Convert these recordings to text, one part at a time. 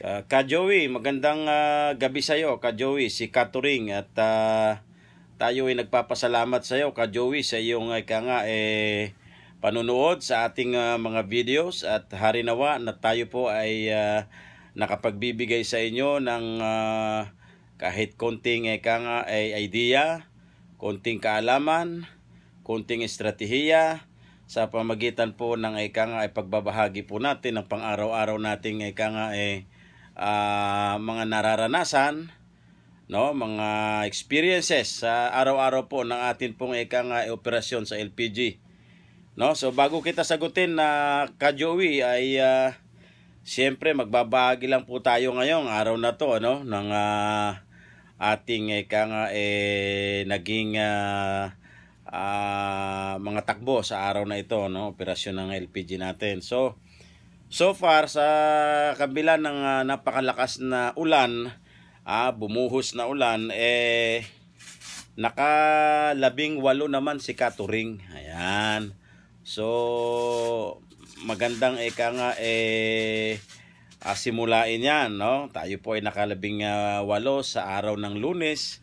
Uh, Ka Joey, magandang uh, gabi sa iyo, Ka Joey, si Katuring at uh, tayo ay nagpapasalamat sa iyo, Ka Joey, sa iyong uh, nga, eh, panunood sa ating uh, mga videos at harinawa na tayo po ay uh, nakapagbibigay sa inyo ng uh, kahit konting eh, nga, eh, idea, konting kaalaman, konting estratehiya, sa pamagitan po ng ika nga ay pagbabahagi po natin ng pang-araw-araw nating ika nga ay eh, uh, mga nararanasan, no, mga experiences sa araw-araw po ng atin pong ikang uh, operasyon sa LPG. No, so bago kita sagutin na uh, Kajowi ay uh, siyempre magbabahagi lang po tayo ngayong araw na to no ng uh, ating ikang uh, eh, naging uh, uh, mga takbo sa araw na ito no operasyon ng LPG natin. So So far sa kabila ng uh, napakalakas na ulan, ah, bumuhos na ulan eh nakalabing walo naman si Katuring. Ayan. So magandang ika nga eh ah, simulain 'yan, no? Tayo po ay nakalabing uh, walo sa araw ng Lunes,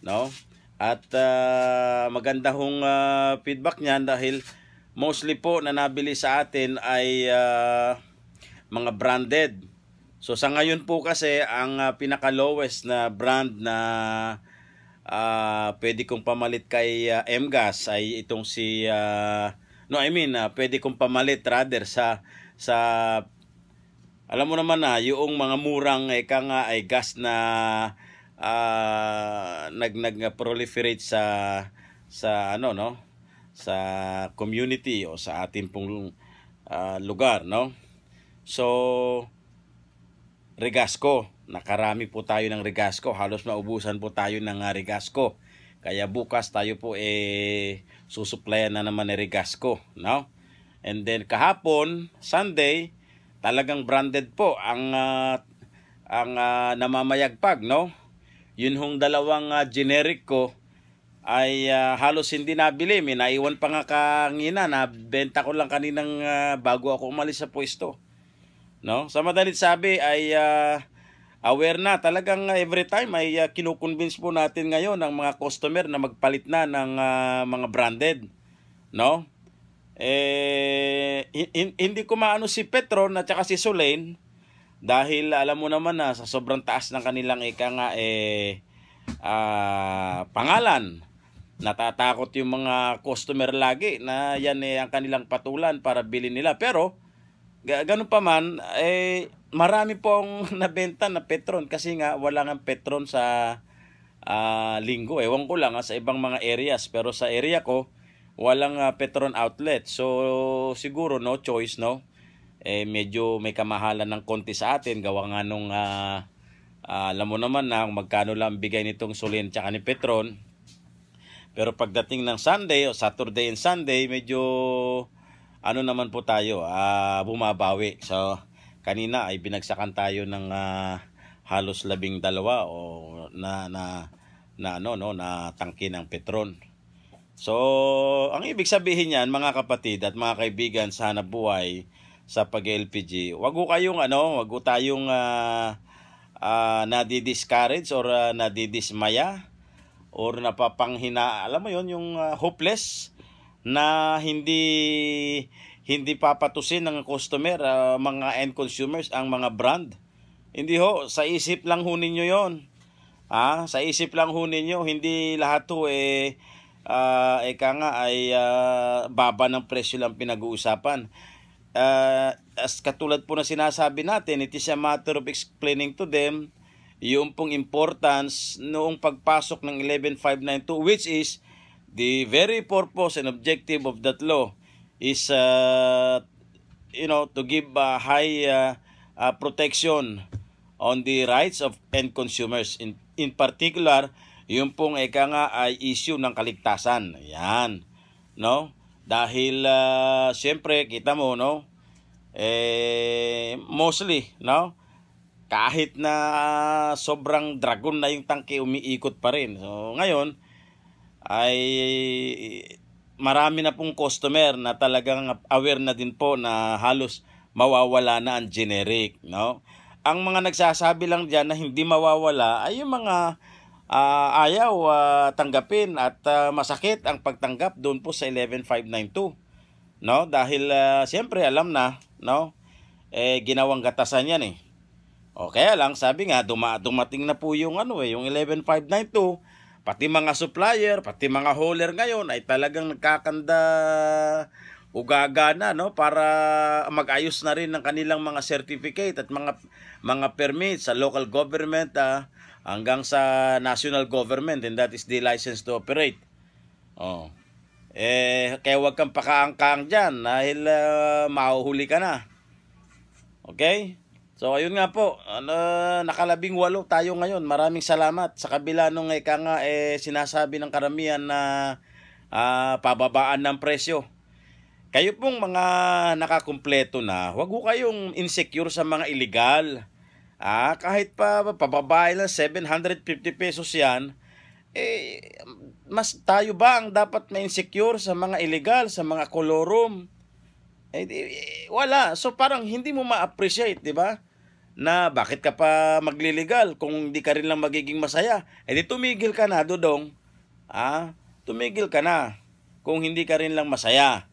no? At uh, maganda hong uh, feedback niyan dahil mostly po na nabili sa atin ay uh, mga branded. So sa ngayon po kasi ang uh, ah, pinaka lowest na brand na uh, pwede kong pamalit kay uh, MGAS ay itong si uh, no I mean uh, pwede kong pamalit rather sa sa alam mo naman na uh, yung mga murang eh, nga ay gas na uh, nag nag proliferate sa sa ano no sa community o sa atin pong uh, lugar, no? So, regasco. Nakarami po tayo ng regasco. Halos maubusan po tayo ng uh, regasco. Kaya bukas tayo po eh susuplayan na naman ni regasco, no? And then kahapon, Sunday, talagang branded po ang uh, ang uh, namamayagpag, no? Yun hong dalawang uh, generic ko ay uh, halos hindi nabili. May naiwan pa nga kangina na benta ko lang kaninang uh, bago ako umalis sa pwesto. No? Sa madalit sabi ay uh, aware na talagang uh, every time ay uh, kinukonvince po natin ngayon ang mga customer na magpalit na ng uh, mga branded. No? Eh, in, hindi ko maano si Petron at saka si Solane dahil alam mo naman na sa sobrang taas ng kanilang ika nga eh uh, pangalan Natatakot yung mga customer lagi na yan eh ang kanilang patulan para bilhin nila. Pero ganun pa man, eh, marami pong nabenta na Petron kasi nga wala nga Petron sa uh, linggo. Ewan ko lang ah, sa ibang mga areas. Pero sa area ko, walang uh, Petron outlet. So siguro no choice no. Eh medyo may kamahalan ng konti sa atin gawa nga nung uh, uh, alam mo naman na magkano lang bigay nitong Solent tsaka ni Petron pero pagdating ng Sunday o Saturday and Sunday, medyo ano naman po tayo, uh, bumabawi. So, kanina ay binagsakan tayo ng uh, halos labing dalawa o na na na ano no na tangke ng petron. So, ang ibig sabihin niyan mga kapatid at mga kaibigan sa hanap buhay sa pag-LPG, wag ko kayong ano, wag ko tayong uh, uh, nadi-discourage or uh, nadidismaya or napapanghina alam mo yon yung uh, hopeless na hindi hindi papatusin ng customer uh, mga end consumers ang mga brand hindi ho sa isip lang ho ninyo yon ah sa isip lang ho ninyo hindi lahat to eh uh, eka nga ay uh, baba ng presyo lang pinag-uusapan uh, as katulad po na sinasabi natin it is a matter of explaining to them yung pong importance noong pagpasok ng 11592 which is the very purpose and objective of that law is uh, you know to give uh, high uh, uh, protection on the rights of end consumers in in particular yung pong eka nga ay issue ng kaligtasan yan no dahil uh, siyempre kita mo no eh mostly no kahit na sobrang dragon na yung tanke umiikot pa rin. So ngayon ay marami na pong customer na talagang aware na din po na halos mawawala na ang generic, no? Ang mga nagsasabi lang diyan na hindi mawawala ay yung mga uh, ayaw uh, tanggapin at uh, masakit ang pagtanggap doon po sa 11592, no? Dahil uh, siyempre alam na, no? Eh ginawang gatasan 'yan eh. O kaya lang, sabi nga, duma dumating na po yung, ano, eh, yung 11592. Pati mga supplier, pati mga hauler ngayon ay talagang nagkakanda ugaga na no para magayos na rin ng kanilang mga certificate at mga mga permit sa local government ah, hanggang sa national government and that is the license to operate. Oh. Eh kaya wag kang pakaangkang diyan dahil uh, mahuhuli ka na. Okay? So ayun nga po, ano, nakalabing walo tayo ngayon. Maraming salamat. Sa kabila nung ika nga eh, sinasabi ng karamihan na uh, pababaan ng presyo. Kayo pong mga nakakumpleto na, wag kayong insecure sa mga illegal. Ah, kahit pa pababae lang 750 pesos yan, eh, mas tayo ba ang dapat may insecure sa mga illegal, sa mga kolorum? Eh, eh, wala. So parang hindi mo ma-appreciate, di ba? na bakit ka pa magliligal kung hindi ka rin lang magiging masaya. E di tumigil ka na, Dodong. Ha? tumigil ka na kung hindi ka rin lang masaya.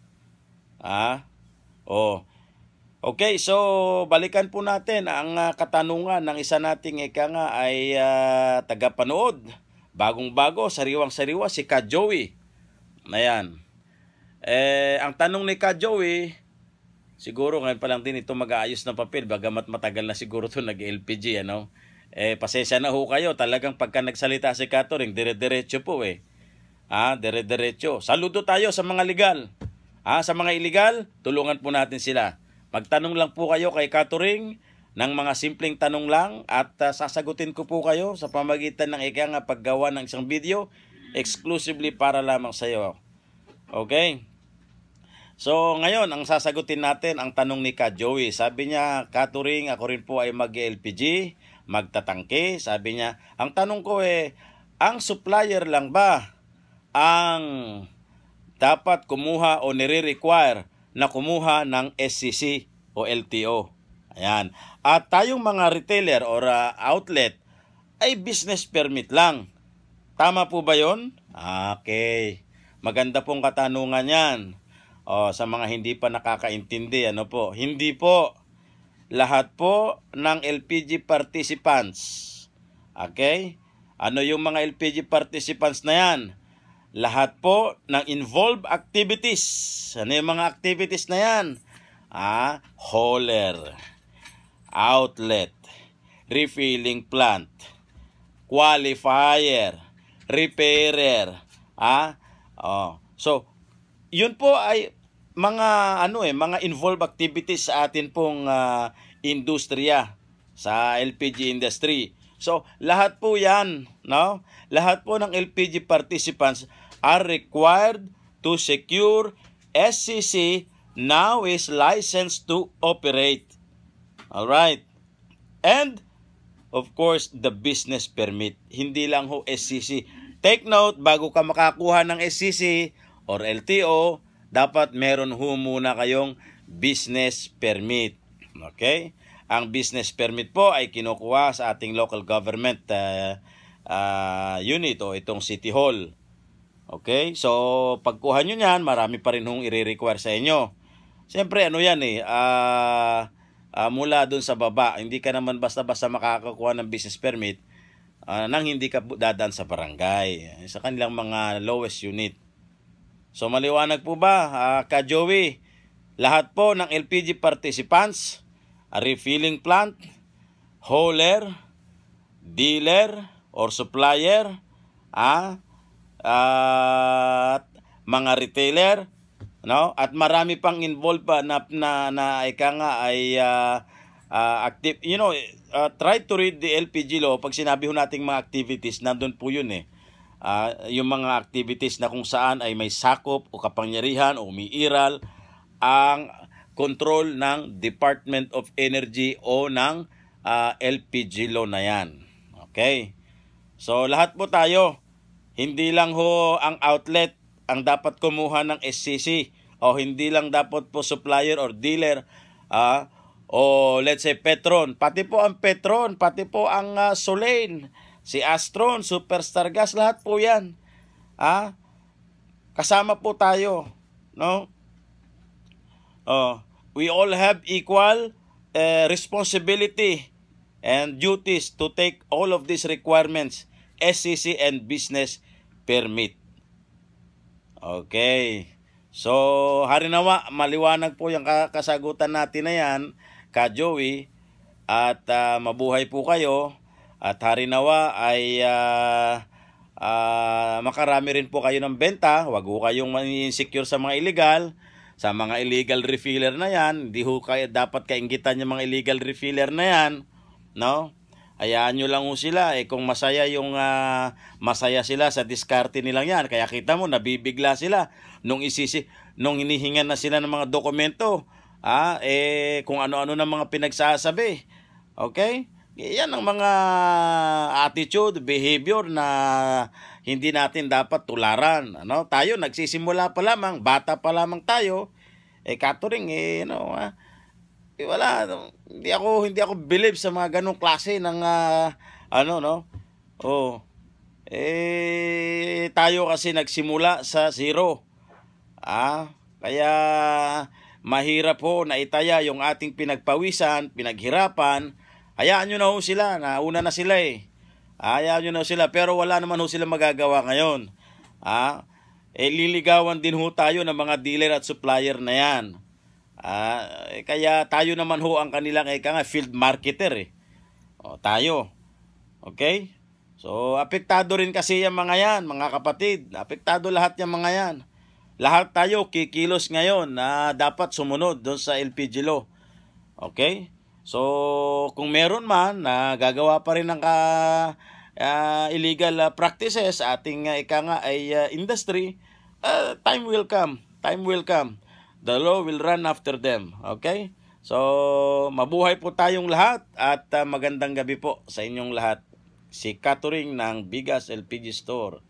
Ha? oh. Okay, so balikan po natin ang uh, katanungan ng isa nating ika nga ay uh, tagapanood. Bagong-bago, sariwang-sariwa si Ka Joey. Ayan. Eh, ang tanong ni Ka Joey, Siguro ngayon pa lang din ito mag-aayos ng papel bagamat matagal na siguro to nag-LPG ano. Eh pasensya na ho kayo talagang pagka nagsalita si Catering, dire-diretso po eh. Ha? dire-diretso. Saludo tayo sa mga legal. Ha? sa mga illegal, tulungan po natin sila. Magtanong lang po kayo kay Catering ng mga simpleng tanong lang at uh, sasagutin ko po kayo sa pamagitan ng ika nga paggawa ng isang video exclusively para lamang sa iyo. Okay? So ngayon, ang sasagutin natin ang tanong ni Ka Joey. Sabi niya, Katuring, ako rin po ay mag-LPG, magtatangke. Sabi niya, ang tanong ko eh, ang supplier lang ba ang dapat kumuha o nire-require na kumuha ng SCC o LTO? Ayan. At tayong mga retailer or uh, outlet ay business permit lang. Tama po ba yon? Okay. Maganda pong katanungan yan. Oh, sa mga hindi pa nakakaintindi, ano po? Hindi po lahat po ng LPG participants. Okay? Ano yung mga LPG participants na yan? Lahat po ng involved activities. Ano yung mga activities na yan? Ah, hauler, outlet, refilling plant, qualifier, repairer. Ah, oh. So, yun po ay mga ano eh, mga involved activities sa atin pong uh, industriya sa LPG industry. So, lahat po 'yan, no? Lahat po ng LPG participants are required to secure SCC now is licensed to operate. All right. And of course, the business permit. Hindi lang ho SCC. Take note bago ka makakuha ng SCC or LTO, dapat meron ho muna kayong business permit. Okay? Ang business permit po ay kinukuha sa ating local government uh, uh, unit o itong City Hall. Okay? So, pagkuha nyo niyan, marami pa rin hong i-require sa inyo. Siyempre, ano yan eh, uh, uh, mula dun sa baba, hindi ka naman basta-basta makakakuha ng business permit uh, nang hindi ka dadaan sa barangay, sa kanilang mga lowest unit. So maliwanag po ba, uh, Ka Joey, lahat po ng LPG participants, refilling plant, hauler, dealer or supplier, ah, at mga retailer, no? At marami pang involved pa na na, na ika nga ay uh, uh, active, you know, uh, try to read the LPG law pag sinabi ho nating mga activities, nandun po 'yun eh uh, yung mga activities na kung saan ay may sakop o kapangyarihan o umiiral ang control ng Department of Energy o ng uh, ah, LPG law na yan. Okay? So lahat po tayo, hindi lang ho ang outlet ang dapat kumuha ng SCC o hindi lang dapat po supplier or dealer uh, o let's say Petron, pati po ang Petron, pati po ang uh, Solane, si Astron, Superstar Gas, lahat po yan. Ha? kasama po tayo, no? Oh, we all have equal uh, responsibility and duties to take all of these requirements, SEC and business permit. Okay. So, harinawa, maliwanag po yung kasagutan natin na yan, ka Joey. At uh, mabuhay po kayo. At harinawa ay uh, uh, makarami rin po kayo ng benta. Huwag ho kayong insecure sa mga illegal. Sa mga illegal refiller na yan, hindi ho kayo dapat kaingitan yung mga illegal refiller na yan. No? Hayaan nyo lang ho sila. Eh, kung masaya yung uh, masaya sila sa diskarte nilang yan. Kaya kita mo, nabibigla sila nung, isisi, nung hinihingan na sila ng mga dokumento. Ah, eh, kung ano-ano ng mga pinagsasabi. Okay? Yan ang mga attitude, behavior na hindi natin dapat tularan. Ano? Tayo nagsisimula pa lamang, bata pa lamang tayo. Eh catering eh ano ha? Eh, wala hindi ako hindi ako believe sa mga ganung klase ng uh, ano no. Oh. Eh tayo kasi nagsimula sa zero. Ah, kaya mahirap po na itaya yung ating pinagpawisan, pinaghirapan Hayaan nyo na ho sila, nauna na sila eh. Hayaan nyo na ho sila, pero wala naman ho sila magagawa ngayon. Ha? eh, liligawan din ho tayo ng mga dealer at supplier na yan. Ah, eh, kaya tayo naman ho ang kanilang eh, nga, field marketer eh. O, tayo. Okay? So, apektado rin kasi yung mga yan, mga kapatid. Apektado lahat yung mga yan. Lahat tayo kikilos ngayon na dapat sumunod doon sa LPG law. Okay? So, kung meron man na gagawa pa rin ng ka, uh, illegal uh, practices ating uh, ika nga ay uh, industry, uh, time will come. Time will come. The law will run after them. Okay? So, mabuhay po tayong lahat at uh, magandang gabi po sa inyong lahat. Si Catering ng Bigas LPG Store.